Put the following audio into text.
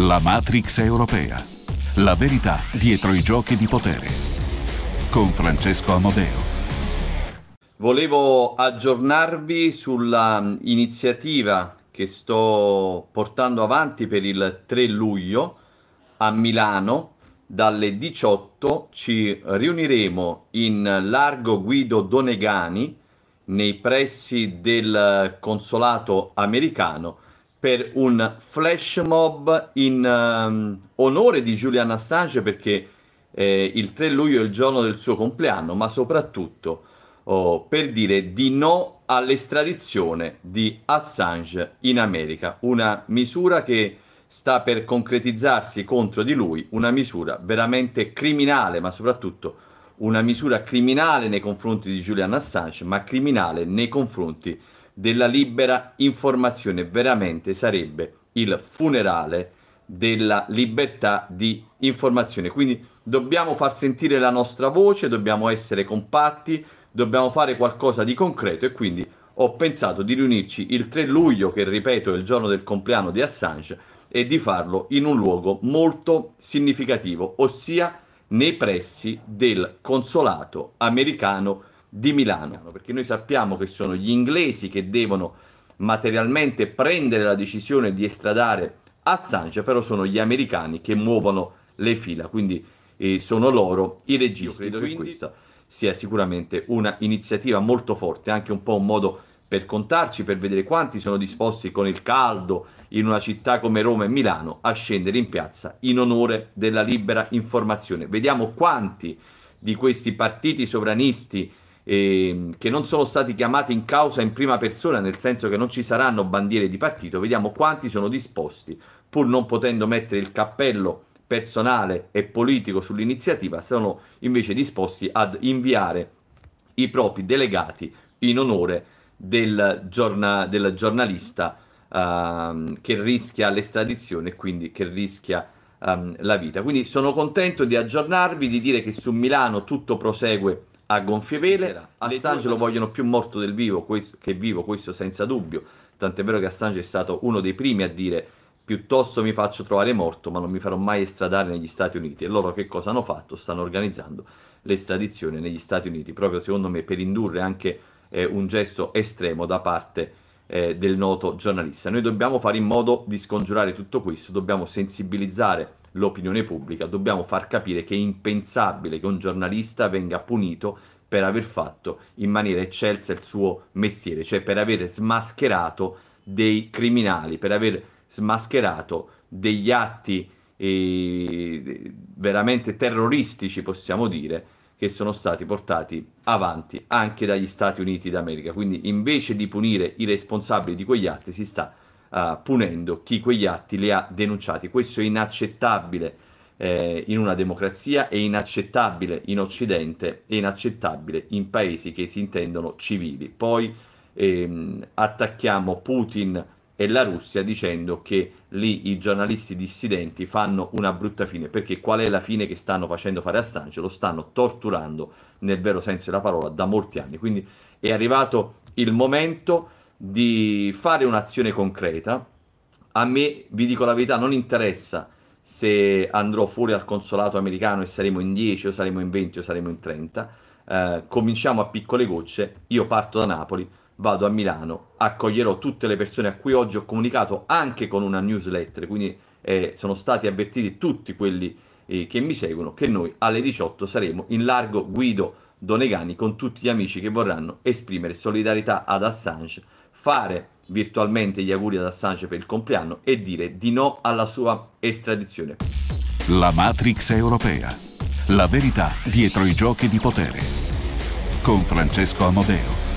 La Matrix europea. La verità dietro i giochi di potere. Con Francesco Amodeo. Volevo aggiornarvi sulla mm, iniziativa che sto portando avanti per il 3 luglio a Milano. Dalle 18 ci riuniremo in largo Guido Donegani nei pressi del eh, consolato americano per un flash mob in um, onore di Julian Assange perché eh, il 3 luglio è il giorno del suo compleanno, ma soprattutto oh, per dire di no all'estradizione di Assange in America, una misura che sta per concretizzarsi contro di lui, una misura veramente criminale, ma soprattutto una misura criminale nei confronti di Julian Assange, ma criminale nei confronti di della libera informazione, veramente sarebbe il funerale della libertà di informazione. Quindi dobbiamo far sentire la nostra voce, dobbiamo essere compatti, dobbiamo fare qualcosa di concreto e quindi ho pensato di riunirci il 3 luglio, che ripeto è il giorno del compleanno di Assange, e di farlo in un luogo molto significativo, ossia nei pressi del consolato americano di Milano, perché noi sappiamo che sono gli inglesi che devono materialmente prendere la decisione di estradare Assange, però sono gli americani che muovono le fila, quindi eh, sono loro i registi. credo che questa sia sicuramente una iniziativa molto forte, anche un po' un modo per contarci, per vedere quanti sono disposti con il caldo in una città come Roma e Milano a scendere in piazza in onore della libera informazione. Vediamo quanti di questi partiti sovranisti eh, che non sono stati chiamati in causa in prima persona, nel senso che non ci saranno bandiere di partito, vediamo quanti sono disposti, pur non potendo mettere il cappello personale e politico sull'iniziativa, sono invece disposti ad inviare i propri delegati in onore del, giorna, del giornalista uh, che rischia l'estradizione e quindi che rischia um, la vita. Quindi sono contento di aggiornarvi, di dire che su Milano tutto prosegue a gonfie vele. Assange lo vogliono più morto del vivo questo, che vivo, questo senza dubbio. Tant'è vero che Assange è stato uno dei primi a dire piuttosto mi faccio trovare morto, ma non mi farò mai estradare negli Stati Uniti. E loro che cosa hanno fatto? Stanno organizzando l'estradizione negli Stati Uniti, proprio secondo me per indurre anche eh, un gesto estremo da parte eh, del noto giornalista. Noi dobbiamo fare in modo di scongiurare tutto questo, dobbiamo sensibilizzare l'opinione pubblica, dobbiamo far capire che è impensabile che un giornalista venga punito per aver fatto in maniera eccelsa il suo mestiere, cioè per aver smascherato dei criminali, per aver smascherato degli atti eh, veramente terroristici, possiamo dire, che sono stati portati avanti anche dagli Stati Uniti d'America. Quindi invece di punire i responsabili di quegli atti si sta uh, punendo chi quegli atti li ha denunciati. Questo è inaccettabile eh, in una democrazia, è inaccettabile in Occidente, è inaccettabile in paesi che si intendono civili. Poi ehm, attacchiamo Putin e la Russia dicendo che lì i giornalisti dissidenti fanno una brutta fine, perché qual è la fine che stanno facendo fare a Assange? Lo stanno torturando nel vero senso della parola da molti anni. Quindi è arrivato il momento di fare un'azione concreta. A me, vi dico la verità, non interessa se andrò fuori al consolato americano e saremo in 10 o saremo in 20 o saremo in 30. Eh, cominciamo a piccole gocce, io parto da Napoli, vado a Milano, accoglierò tutte le persone a cui oggi ho comunicato anche con una newsletter, quindi eh, sono stati avvertiti tutti quelli eh, che mi seguono che noi alle 18 saremo in largo Guido Donegani con tutti gli amici che vorranno esprimere solidarietà ad Assange fare virtualmente gli auguri ad Assange per il compleanno e dire di no alla sua estradizione. La Matrix europea. La verità dietro i giochi di potere. Con Francesco Amodeo.